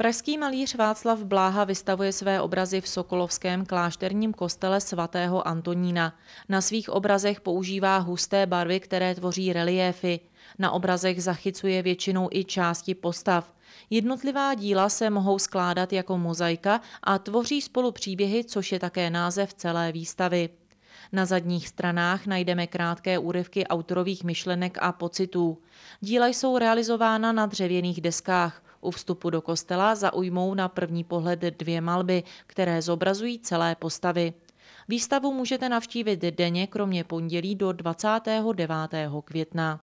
Pražský malíř Václav Bláha vystavuje své obrazy v Sokolovském klášterním kostele svatého Antonína. Na svých obrazech používá husté barvy, které tvoří reliéfy. Na obrazech zachycuje většinou i části postav. Jednotlivá díla se mohou skládat jako mozaika a tvoří spolu příběhy, což je také název celé výstavy. Na zadních stranách najdeme krátké úryvky autorových myšlenek a pocitů. Díla jsou realizována na dřevěných deskách. U vstupu do kostela zaujmou na první pohled dvě malby, které zobrazují celé postavy. Výstavu můžete navštívit denně kromě pondělí do 29. května.